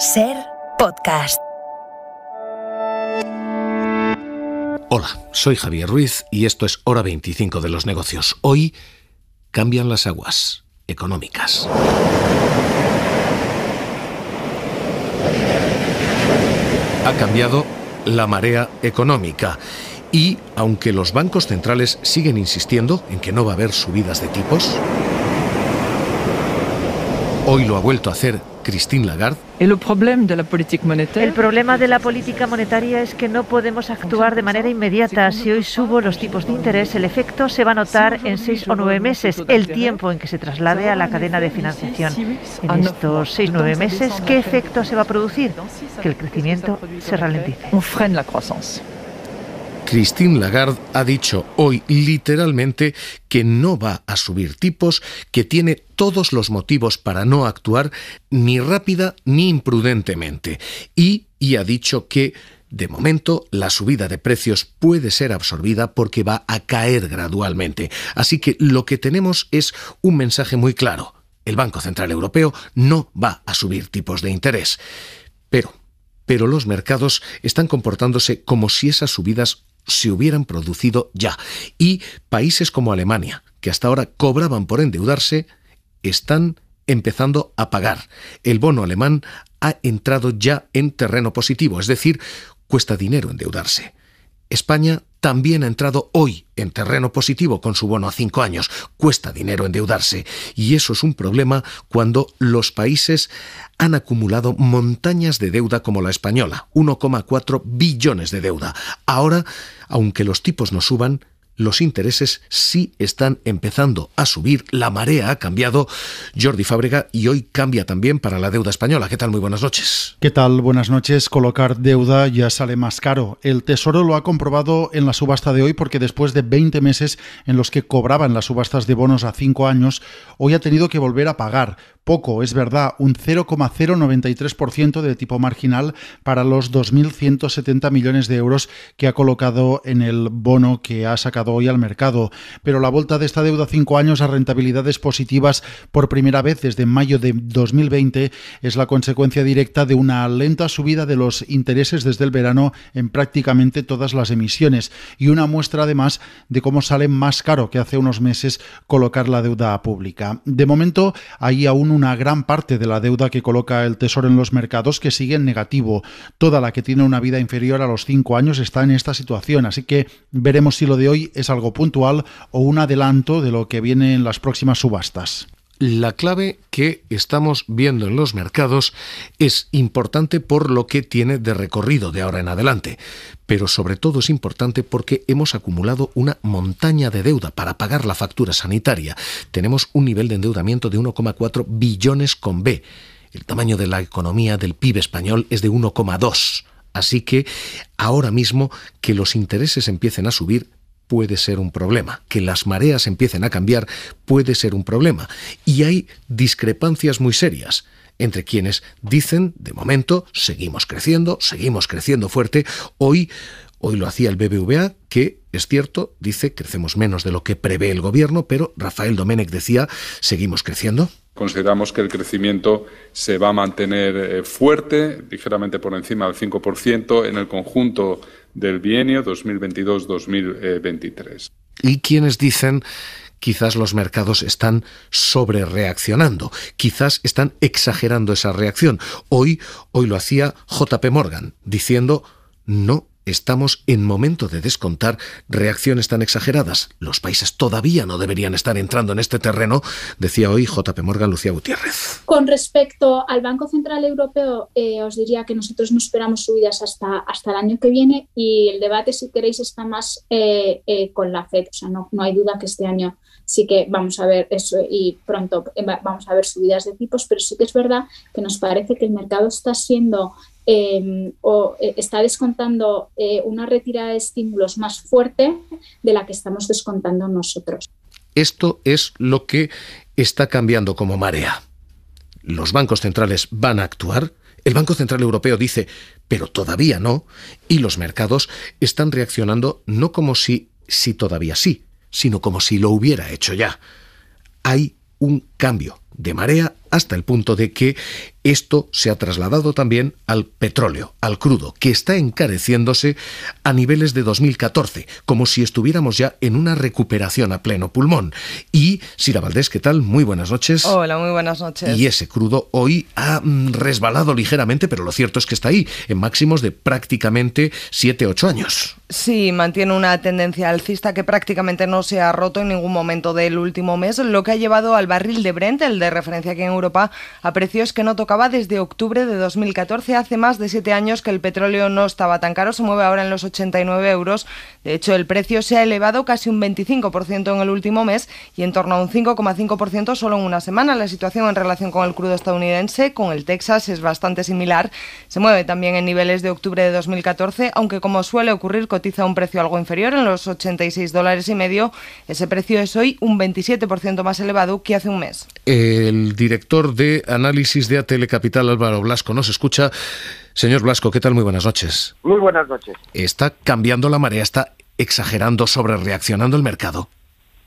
Ser Podcast. Hola, soy Javier Ruiz y esto es Hora 25 de los Negocios. Hoy cambian las aguas económicas. Ha cambiado la marea económica. Y aunque los bancos centrales siguen insistiendo en que no va a haber subidas de tipos, Hoy lo ha vuelto a hacer Christine Lagarde. El problema de la política monetaria es que no podemos actuar de manera inmediata. Si hoy subo los tipos de interés, el efecto se va a notar en seis o nueve meses, el tiempo en que se traslade a la cadena de financiación. En estos seis o nueve meses, ¿qué efecto se va a producir? Que el crecimiento se ralentice. la Christine Lagarde ha dicho hoy literalmente que no va a subir tipos, que tiene todos los motivos para no actuar ni rápida ni imprudentemente. Y, ha dicho que de momento, la subida de precios puede ser absorbida porque va a caer gradualmente. Así que lo que tenemos es un mensaje muy claro. El Banco Central Europeo no va a subir tipos de interés. Pero, pero los mercados están comportándose como si esas subidas se hubieran producido ya. Y países como Alemania, que hasta ahora cobraban por endeudarse, están empezando a pagar. El bono alemán ha entrado ya en terreno positivo, es decir, cuesta dinero endeudarse. España también ha entrado hoy en terreno positivo con su bono a cinco años. Cuesta dinero endeudarse y eso es un problema cuando los países han acumulado montañas de deuda como la española, 1,4 billones de deuda. Ahora, aunque los tipos no suban, los intereses sí están empezando a subir, la marea ha cambiado. Jordi Fábrega y hoy cambia también para la deuda española. ¿Qué tal? Muy buenas noches. ¿Qué tal? Buenas noches. Colocar deuda ya sale más caro. El Tesoro lo ha comprobado en la subasta de hoy porque después de 20 meses en los que cobraban las subastas de bonos a 5 años, hoy ha tenido que volver a pagar poco, es verdad, un 0,093% de tipo marginal para los 2.170 millones de euros que ha colocado en el bono que ha sacado hoy al mercado, pero la vuelta de esta deuda cinco años a rentabilidades positivas por primera vez desde mayo de 2020 es la consecuencia directa de una lenta subida de los intereses desde el verano en prácticamente todas las emisiones y una muestra además de cómo sale más caro que hace unos meses colocar la deuda pública. De momento hay aún una gran parte de la deuda que coloca el Tesoro en los mercados que sigue en negativo. Toda la que tiene una vida inferior a los cinco años está en esta situación, así que veremos si lo de hoy es algo puntual o un adelanto de lo que viene en las próximas subastas. La clave que estamos viendo en los mercados es importante por lo que tiene de recorrido de ahora en adelante, pero sobre todo es importante porque hemos acumulado una montaña de deuda para pagar la factura sanitaria. Tenemos un nivel de endeudamiento de 1,4 billones con B. El tamaño de la economía del PIB español es de 1,2. Así que ahora mismo que los intereses empiecen a subir puede ser un problema. Que las mareas empiecen a cambiar puede ser un problema. Y hay discrepancias muy serias entre quienes dicen, de momento, seguimos creciendo, seguimos creciendo fuerte. Hoy, hoy lo hacía el BBVA, que es cierto, dice, crecemos menos de lo que prevé el gobierno, pero Rafael Domenech decía, seguimos creciendo. Consideramos que el crecimiento se va a mantener eh, fuerte, ligeramente por encima del 5% en el conjunto del bienio 2022-2023. Y quienes dicen quizás los mercados están sobre reaccionando, quizás están exagerando esa reacción. Hoy, hoy lo hacía JP Morgan, diciendo no estamos en momento de descontar reacciones tan exageradas. Los países todavía no deberían estar entrando en este terreno, decía hoy JP Morgan Lucía Gutiérrez. Con respecto al Banco Central Europeo, eh, os diría que nosotros no esperamos subidas hasta, hasta el año que viene y el debate, si queréis, está más eh, eh, con la FED. O sea, no, no hay duda que este año sí que vamos a ver eso y pronto vamos a ver subidas de tipos, pero sí que es verdad que nos parece que el mercado está siendo Em, o eh, está descontando eh, una retirada de estímulos más fuerte de la que estamos descontando nosotros. Esto es lo que está cambiando como marea. Los bancos centrales van a actuar. El Banco Central Europeo dice, pero todavía no. Y los mercados están reaccionando no como si, si todavía sí, sino como si lo hubiera hecho ya. Hay un cambio de marea hasta el punto de que esto se ha trasladado también al petróleo, al crudo, que está encareciéndose a niveles de 2014, como si estuviéramos ya en una recuperación a pleno pulmón. Y Sira Valdés, ¿qué tal? Muy buenas noches. Hola, muy buenas noches. Y ese crudo hoy ha mm, resbalado ligeramente, pero lo cierto es que está ahí, en máximos de prácticamente 7-8 años. Sí, mantiene una tendencia alcista que prácticamente no se ha roto en ningún momento del último mes, lo que ha llevado al barril de Brent, el referencia aquí en Europa a precios que no tocaba desde octubre de 2014. Hace más de siete años que el petróleo no estaba tan caro, se mueve ahora en los 89 euros. De hecho, el precio se ha elevado casi un 25% en el último mes y en torno a un 5,5% solo en una semana. La situación en relación con el crudo estadounidense, con el Texas, es bastante similar. Se mueve también en niveles de octubre de 2014, aunque como suele ocurrir, cotiza un precio algo inferior, en los 86 dólares y medio. Ese precio es hoy un 27% más elevado que hace un mes. Eh, el director de análisis de ATL Capital, Álvaro Blasco, nos escucha. Señor Blasco, ¿qué tal? Muy buenas noches. Muy buenas noches. ¿Está cambiando la marea? ¿Está exagerando, sobre reaccionando el mercado?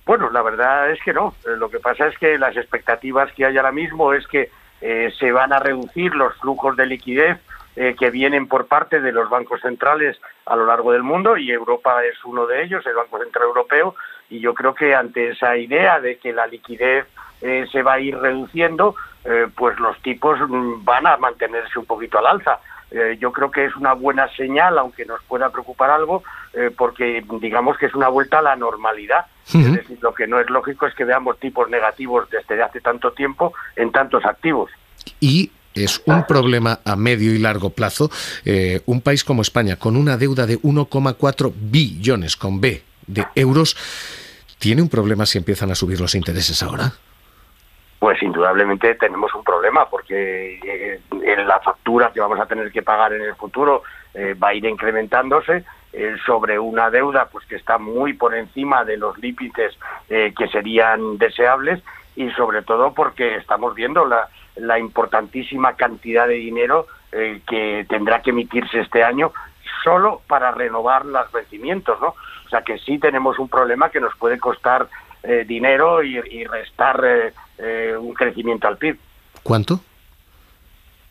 Bueno, la verdad es que no. Eh, lo que pasa es que las expectativas que hay ahora mismo es que eh, se van a reducir los flujos de liquidez eh, que vienen por parte de los bancos centrales a lo largo del mundo y Europa es uno de ellos, el Banco Central Europeo, y yo creo que ante esa idea de que la liquidez eh, se va a ir reduciendo, eh, pues los tipos mm, van a mantenerse un poquito al alza. yo creo que es una buena señal, aunque nos pueda preocupar algo, porque digamos que es una vuelta a la normalidad. lo que no es lógico es que veamos tipos negativos desde hace tanto tiempo en tantos activos. Y es un problema a medio y largo plazo eh, un país como España, con una deuda de 1,4 billones, con B, de euros, ¿tiene un problema si empiezan a subir los intereses ahora? Pues indudablemente tenemos un problema porque eh, en la factura que vamos a tener que pagar en el futuro eh, va a ir incrementándose sobre una deuda pues que está muy por encima de los límites que serían deseables y sobre todo porque estamos viendo la, la importantísima cantidad de dinero eh, que tendrá que emitirse este año solo para renovar los vencimientos, ¿no? O sea que sí tenemos un problema que nos puede costar eh, dinero y, restar eh, un crecimiento al PIB. ¿Cuánto?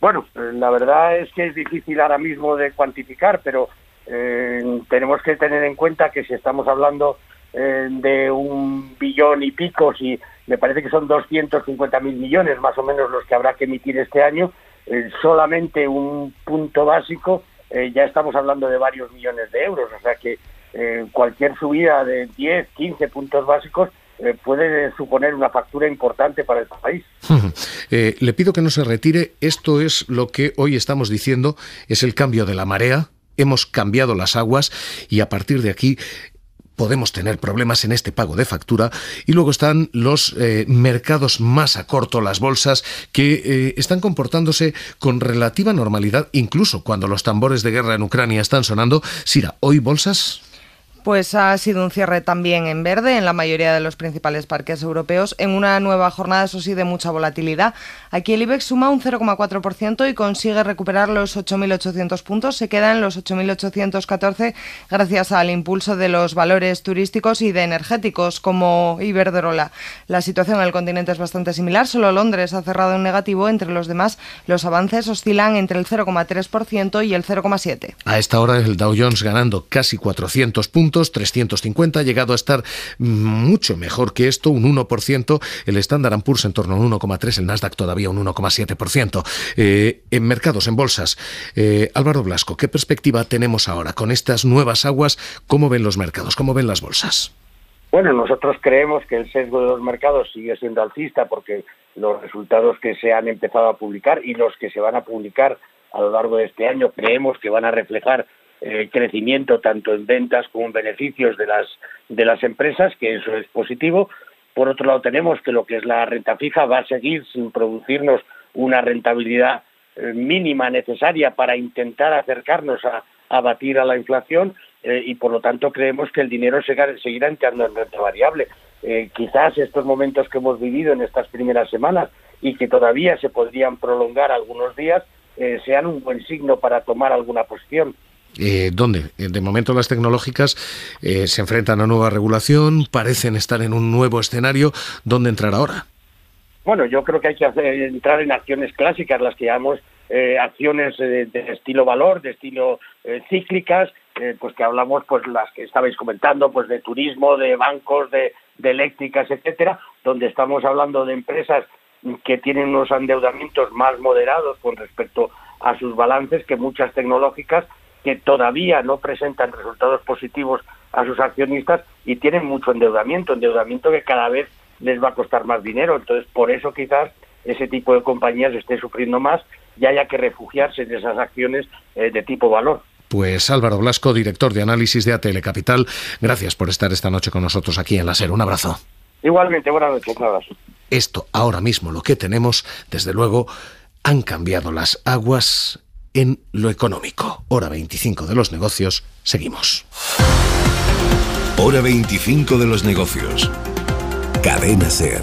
Bueno, la verdad es que es difícil ahora mismo de cuantificar, pero tenemos que tener en cuenta que si estamos hablando eh, de un billón y pico, si me parece que son 250.000 millones más o menos los que habrá que emitir este año, eh, solamente un punto básico, eh, ya estamos hablando de varios millones de euros, o sea que cualquier subida de 10, 15 puntos básicos puede suponer una factura importante para el país. le pido que no se retire. Esto es lo que hoy estamos diciendo, es el cambio de la marea. Hemos cambiado las aguas y a partir de aquí podemos tener problemas en este pago de factura. Y luego están los eh, mercados más a corto, las bolsas, que eh, están comportándose con relativa normalidad, incluso cuando los tambores de guerra en Ucrania están sonando. Sira, hoy bolsas. Pues ha sido un cierre también en verde en la mayoría de los principales parques europeos, en una nueva jornada, eso sí, de mucha volatilidad. Aquí el IBEX suma un 0,4% y consigue recuperar los 8.800 puntos. Se queda en los 8.814 gracias al impulso de los valores turísticos y de energéticos como Iberdrola. La situación en el continente es bastante similar, solo Londres ha cerrado en negativo. Entre los demás, los avances oscilan entre el 0,3% y el 0,7%. A esta hora el Dow Jones ganando casi 400 puntos 350, ha llegado a estar mucho mejor que esto, un 1%, el Standard Poor's en torno a un 1,3, el Nasdaq todavía un 1,7%. Eh, en mercados, en bolsas, eh, Álvaro Blasco, ¿qué perspectiva tenemos ahora con estas nuevas aguas? ¿Cómo ven los mercados? ¿Cómo ven las bolsas? Bueno, nosotros creemos que el sesgo de los mercados sigue siendo alcista porque los resultados que se han empezado a publicar y los que se van a publicar a lo largo de este año creemos que van a reflejar eh, crecimiento tanto en ventas como en beneficios de las, de las empresas, que eso es positivo. Por otro lado, tenemos que lo que es la renta fija va a seguir sin producirnos una rentabilidad eh, mínima necesaria para intentar acercarnos a, abatir a la inflación eh, y, por lo tanto, creemos que el dinero seguirá entrando en renta variable. quizás estos momentos que hemos vivido en estas primeras semanas y que todavía se podrían prolongar algunos días sean un buen signo para tomar alguna posición. Eh, eh, de momento las tecnológicas eh, se enfrentan a nueva regulación, parecen estar en un nuevo escenario, ¿dónde entrar ahora? Bueno, yo creo que hay que entrar en acciones clásicas, las que llamamos eh, acciones de, estilo valor, de estilo cíclicas, pues que hablamos, pues las que estabais comentando, pues de turismo, de bancos, de, de eléctricas, etcétera, donde estamos hablando de empresas que tienen unos endeudamientos más moderados con respecto a sus balances que muchas tecnológicas que todavía no presentan resultados positivos a sus accionistas y tienen mucho endeudamiento, endeudamiento que cada vez les va a costar más dinero. Entonces, por eso quizás ese tipo de compañías esté sufriendo más y haya que refugiarse en esas acciones eh, de tipo valor. Pues Álvaro Blasco, director de análisis de ATL Capital, gracias por estar esta noche con nosotros aquí en la SER. Un abrazo. Igualmente, buenas noches. Un abrazo. Esto ahora mismo lo que tenemos, desde luego, han cambiado las aguas en lo económico. Hora 25 de los negocios, seguimos. Hora 25 de los negocios. Cadena Ser.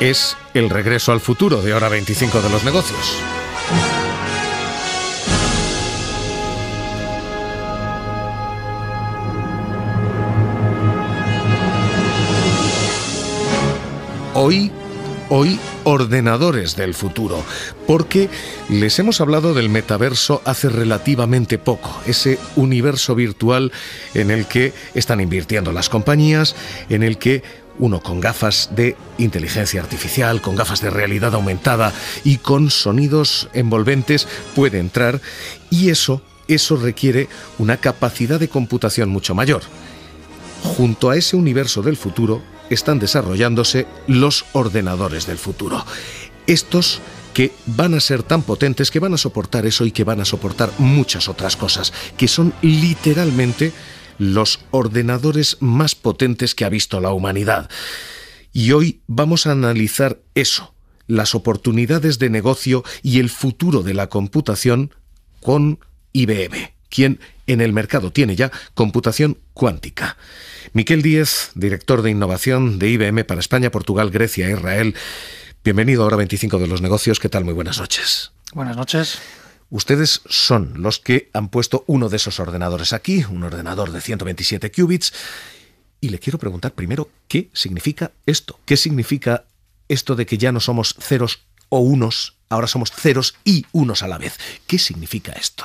Es el regreso al futuro de Hora 25 de los negocios. hoy ordenadores del futuro, porque les hemos hablado del metaverso hace relativamente poco, ese universo virtual en el que están invirtiendo las compañías, en el que uno con gafas de inteligencia artificial, con gafas de realidad aumentada y con sonidos envolventes puede entrar y eso, eso requiere una capacidad de computación mucho mayor. Junto a ese universo del futuro están desarrollándose los ordenadores del futuro. Estos que van a ser tan potentes, que van a soportar eso y que van a soportar muchas otras cosas, que son literalmente los ordenadores más potentes que ha visto la humanidad. Y hoy vamos a analizar eso, las oportunidades de negocio y el futuro de la computación con IBM, quien en el mercado tiene ya computación cuántica. Miquel Díez, director de innovación de IBM para España, Portugal, Grecia e Israel. Bienvenido a Hora 25 de los Negocios. ¿Qué tal? Muy buenas noches. Buenas noches. Ustedes son los que han puesto uno de esos ordenadores aquí, un ordenador de 127 qubits. Y le quiero preguntar primero, ¿qué significa esto? ¿Qué significa esto de que ya no somos ceros o unos, ahora somos ceros y unos a la vez? ¿Qué significa esto?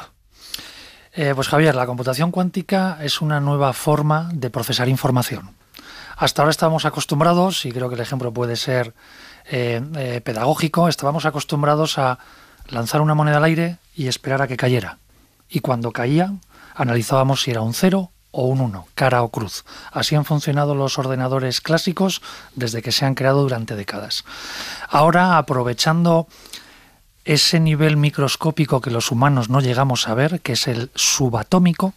Eh, pues Javier, la computación cuántica es una nueva forma de procesar información. Hasta ahora estábamos acostumbrados, y creo que el ejemplo puede ser eh, eh, pedagógico, estábamos acostumbrados a lanzar una moneda al aire y esperar a que cayera. Y cuando caía, analizábamos si era un cero o un uno, cara o cruz. Así han funcionado los ordenadores clásicos desde que se han creado durante décadas. Ahora, aprovechando ese nivel microscópico que los humanos no llegamos a ver, que es el subatómico,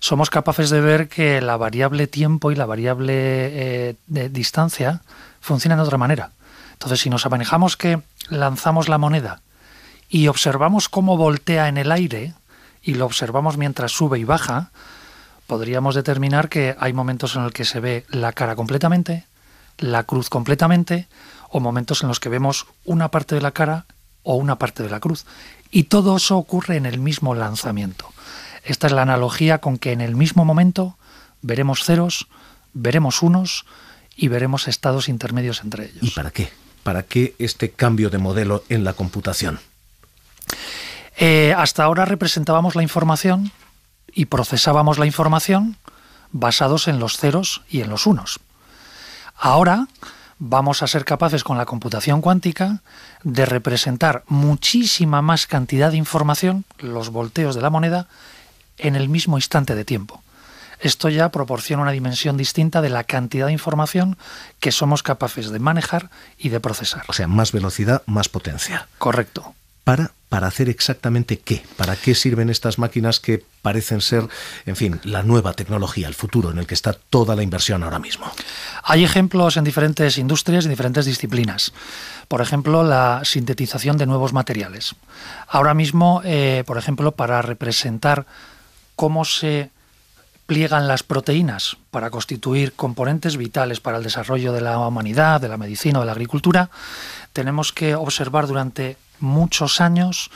somos capaces de ver que la variable tiempo y la variable eh, de distancia funcionan de otra manera. Entonces, si nos manejamos que lanzamos la moneda y observamos cómo voltea en el aire y lo observamos mientras sube y baja, podríamos determinar que hay momentos en los que se ve la cara completamente, la cruz completamente, o momentos en los que vemos una parte de la cara o una parte de la cruz. Y todo eso ocurre en el mismo lanzamiento. Esta es la analogía con que en el mismo momento veremos ceros, veremos unos y veremos estados intermedios entre ellos. ¿Y para qué? ¿Para qué este cambio de modelo en la computación? Eh, hasta ahora representábamos la información y procesábamos la información basados en los ceros y en los unos. Ahora vamos a ser capaces con la computación cuántica de representar muchísima más cantidad de información, los volteos de la moneda, en el mismo instante de tiempo. Esto ya proporciona una dimensión distinta de la cantidad de información que somos capaces de manejar y de procesar. O sea, más velocidad, más potencia. Correcto para hacer exactamente qué, para qué sirven estas máquinas que parecen ser, en fin, la nueva tecnología, el futuro en el que está toda la inversión ahora mismo. Hay ejemplos en diferentes industrias y diferentes disciplinas. Por ejemplo, la sintetización de nuevos materiales. Ahora mismo, eh, por ejemplo, para representar cómo se pliegan las proteínas para constituir componentes vitales para el desarrollo de la humanidad, de la medicina o de la agricultura, tenemos que observar durante muchos años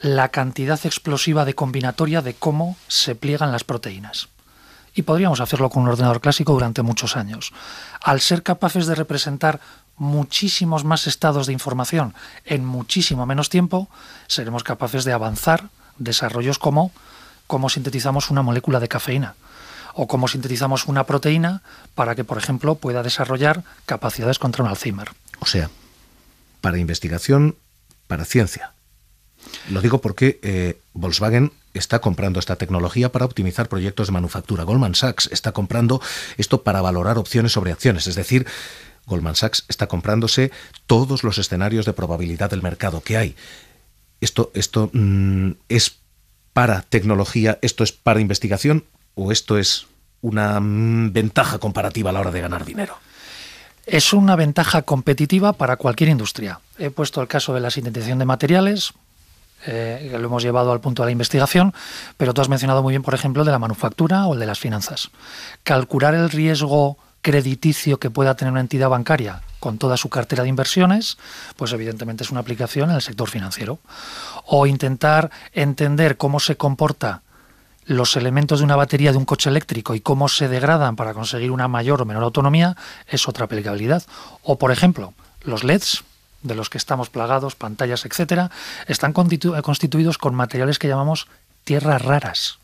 la cantidad explosiva de combinatoria de cómo se pliegan las proteínas. Y podríamos hacerlo con un ordenador clásico durante muchos años. Al ser capaces de representar muchísimos más estados de información en muchísimo menos tiempo, seremos capaces de avanzar desarrollos como cómo sintetizamos una molécula de cafeína o cómo sintetizamos una proteína para que, por ejemplo, pueda desarrollar capacidades contra un Alzheimer. O sea, para investigación para ciencia. Lo digo porque eh, Volkswagen está comprando esta tecnología para optimizar proyectos de manufactura. Goldman Sachs está comprando esto para valorar opciones sobre acciones. Es decir, Goldman Sachs está comprándose todos los escenarios de probabilidad del mercado que hay. Esto, esto mm, es para tecnología, esto es para investigación o esto es una mm, ventaja comparativa a la hora de ganar dinero es una ventaja competitiva para cualquier industria. He puesto el caso de la sintetización de materiales, eh, lo hemos llevado al punto de la investigación, pero tú has mencionado muy bien, por ejemplo, de la manufactura o el de las finanzas. Calcular el riesgo crediticio que pueda tener una entidad bancaria con toda su cartera de inversiones, pues evidentemente es una aplicación en el sector financiero. O intentar entender cómo se comporta los elementos de una batería de un coche eléctrico y cómo se degradan para conseguir una mayor o menor autonomía es otra aplicabilidad. O, por ejemplo, los LEDs de los que estamos plagados, pantallas, etcétera, están constituidos con materiales que llamamos tierras raras.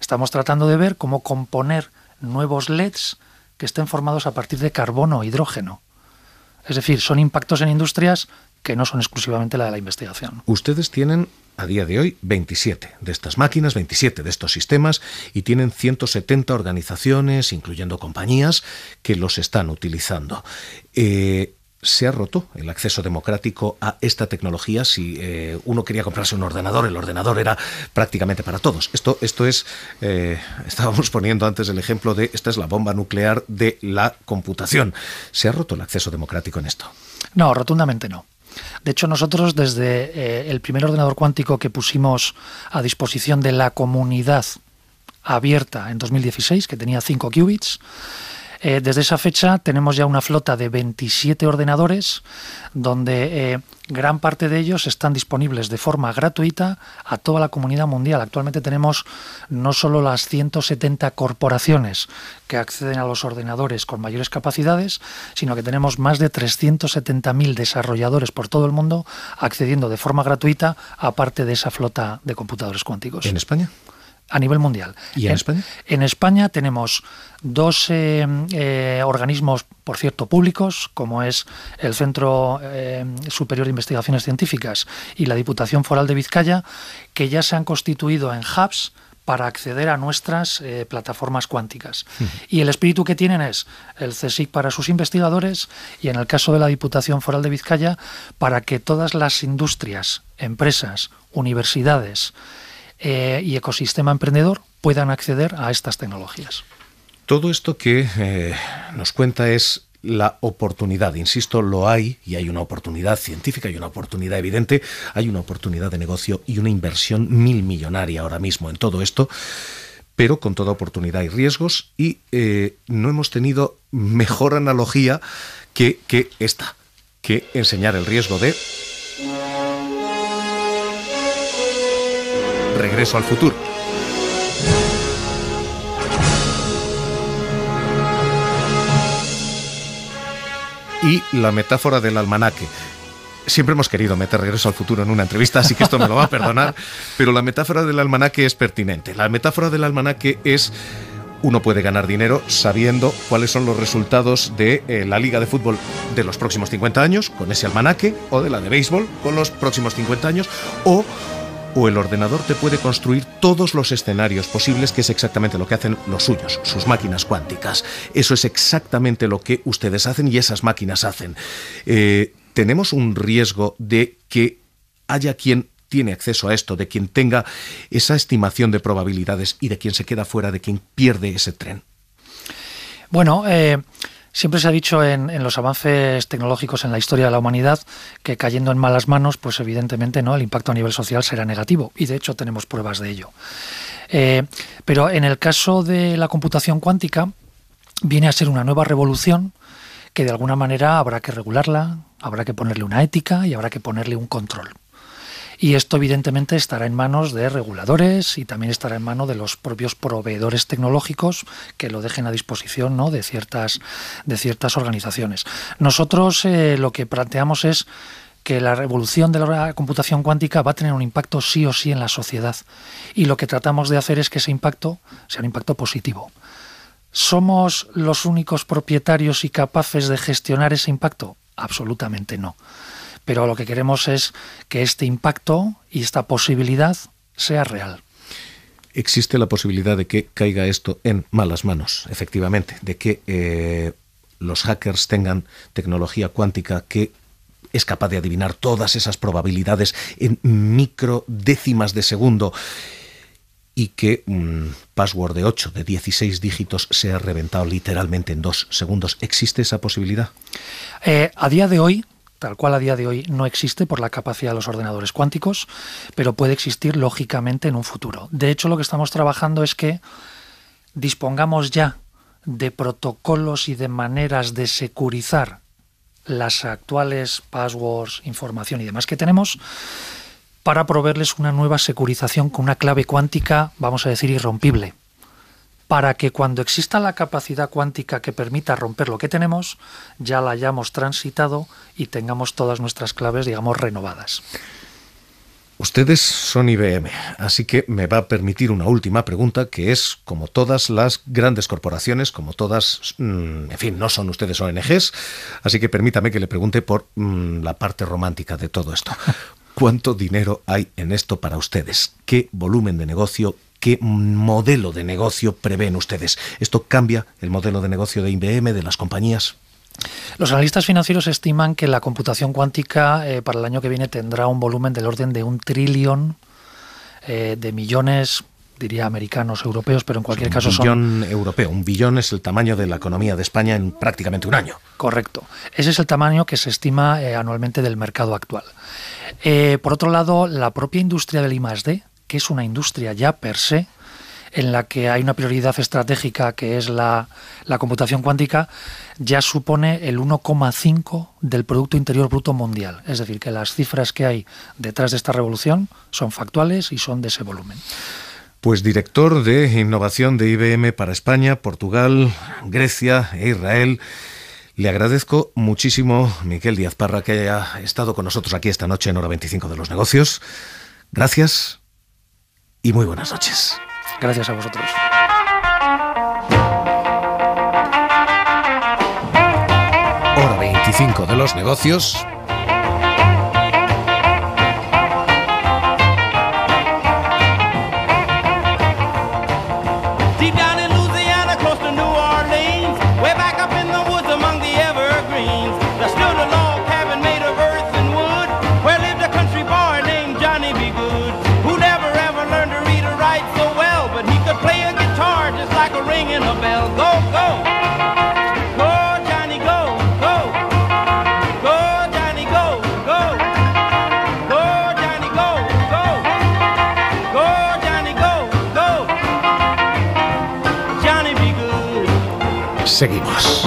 Estamos tratando de ver cómo componer nuevos LEDs que estén formados a partir de carbono o e hidrógeno. Es decir, son impactos en industrias que no son exclusivamente la de la investigación. Ustedes tienen a día de hoy 27 de estas máquinas, 27 de estos sistemas y tienen 170 organizaciones, incluyendo compañías, que los están utilizando. Eh, ¿Se ha roto el acceso democrático a esta tecnología? Si eh, uno quería comprarse un ordenador, el ordenador era prácticamente para todos. Esto, esto es, eh, estábamos poniendo antes el ejemplo de, esta es la bomba nuclear de la computación. ¿Se ha roto el acceso democrático en esto? No, rotundamente no. De hecho, nosotros desde eh, el primer ordenador cuántico que pusimos a disposición de la comunidad abierta en 2016, que tenía 5 qubits, eh, desde esa fecha tenemos ya una flota de 27 ordenadores donde eh, gran parte de ellos están disponibles de forma gratuita a toda la comunidad mundial. Actualmente tenemos no solo las 170 corporaciones que acceden a los ordenadores con mayores capacidades, sino que tenemos más de 370.000 desarrolladores por todo el mundo accediendo de forma gratuita a parte de esa flota de computadores cuánticos. ¿En España? a nivel mundial. ¿Y en, España? tenemos dos eh, eh, organismos, por cierto, públicos, como es el Centro eh, Superior de Investigaciones Científicas y la Diputación Foral de Vizcaya, que ya se han constituido en hubs para acceder a nuestras plataformas cuánticas. Y el espíritu que tienen es el CSIC para sus investigadores y en el caso de la Diputación Foral de Vizcaya para que todas las industrias, empresas, universidades, eh, y ecosistema emprendedor puedan acceder a estas tecnologías. Todo esto que eh, nos cuenta es la oportunidad, insisto, lo hay y hay una oportunidad científica y una oportunidad evidente, hay una oportunidad de negocio y una inversión mil millonaria ahora mismo en todo esto pero con toda oportunidad y riesgos y eh, no hemos tenido mejor analogía que esta, que enseñar el riesgo de Regreso al futuro. Y la metáfora del almanaque siempre hemos querido meter regreso al futuro en una entrevista, así que esto me lo va a perdonar, pero la metáfora del almanaque es pertinente. La metáfora del almanaque es uno puede ganar dinero sabiendo cuáles son los resultados de eh, la liga de fútbol de los próximos 50 años con ese almanaque o de la de béisbol con los próximos 50 años o o el ordenador te puede construir todos los escenarios posibles, que es exactamente lo que hacen los suyos, sus máquinas cuánticas. Eso es exactamente lo que ustedes hacen y esas máquinas hacen. Eh, tenemos un riesgo de que haya quien tiene acceso a esto, de quien tenga esa estimación de probabilidades y de quien se queda fuera, de quien pierde ese tren. Bueno, eh, Siempre se ha dicho en, los avances tecnológicos en la historia de la humanidad que cayendo en malas manos, pues evidentemente no, el impacto a nivel social será negativo y de hecho tenemos pruebas de ello. Eh, pero en el caso de la computación cuántica viene a ser una nueva revolución que de alguna manera habrá que regularla, habrá que ponerle una ética y habrá que ponerle un control. Y esto evidentemente estará en manos de reguladores y también estará en manos de los propios proveedores tecnológicos que lo dejen a disposición ¿no? de, ciertas, de ciertas organizaciones. Nosotros eh, lo que planteamos es que la revolución de la computación cuántica va a tener un impacto sí o sí en la sociedad. Y lo que tratamos de hacer es que ese impacto sea un impacto positivo. ¿Somos los únicos propietarios y capaces de gestionar ese impacto? Absolutamente no pero lo que queremos es que este impacto y esta posibilidad sea real. Existe la posibilidad de que caiga esto en malas manos, efectivamente, de que eh, los hackers tengan tecnología cuántica que es capaz de adivinar todas esas probabilidades en micro décimas de segundo y que un password de 8, de 16 dígitos sea reventado literalmente en dos segundos. ¿Existe esa posibilidad? Eh, a día de hoy tal cual a día de hoy no existe por la capacidad de los ordenadores cuánticos, pero puede existir lógicamente en un futuro. De hecho, lo que estamos trabajando es que dispongamos ya de protocolos y de maneras de securizar las actuales passwords, información y demás que tenemos para proveerles una nueva securización con una clave cuántica, vamos a decir, irrompible para que cuando exista la capacidad cuántica que permita romper lo que tenemos, ya la hayamos transitado y tengamos todas nuestras claves, digamos, renovadas. Ustedes son IBM, así que me va a permitir una última pregunta que es, como todas las grandes corporaciones, como todas, mm, en fin, no son ustedes ONGs, así que permítame que le pregunte por mm, la parte romántica de todo esto. ¿Cuánto dinero hay en esto para ustedes? ¿Qué volumen de negocio qué modelo de negocio prevén ustedes. ¿Esto cambia el modelo de negocio de IBM, de las compañías? Los analistas financieros estiman que la computación cuántica eh, para el año que viene tendrá un volumen del orden de un trillón eh, de millones diría americanos, europeos, pero en cualquier caso son... Un billón europeo, un billón es el tamaño de la economía de España en prácticamente un año. Correcto. Ese es el tamaño que se estima eh, anualmente del mercado actual. por otro lado, la propia industria del I+.D., que es una industria ya per se, en la que hay una prioridad estratégica que es la, computación cuántica, ya supone el 1,5 del Producto Interior Bruto Mundial. Es decir, que las cifras que hay detrás de esta revolución son factuales y son de ese volumen. Pues director de innovación de IBM para España, Portugal, Grecia e Israel. Le agradezco muchísimo, Miquel Díaz Parra, que haya estado con nosotros aquí esta noche en Hora 25 de los Negocios. Gracias y muy buenas noches. Gracias a vosotros. Hora 25 de los negocios Seguimos.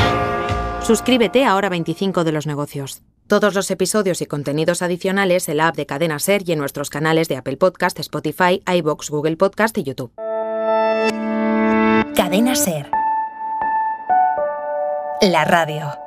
Suscríbete a Hora 25 de los Negocios. Todos los episodios y contenidos adicionales en la app de Cadena Ser y en nuestros canales de Apple Podcast, Spotify, iBox, Google Podcast y YouTube. Cadena Ser. La radio.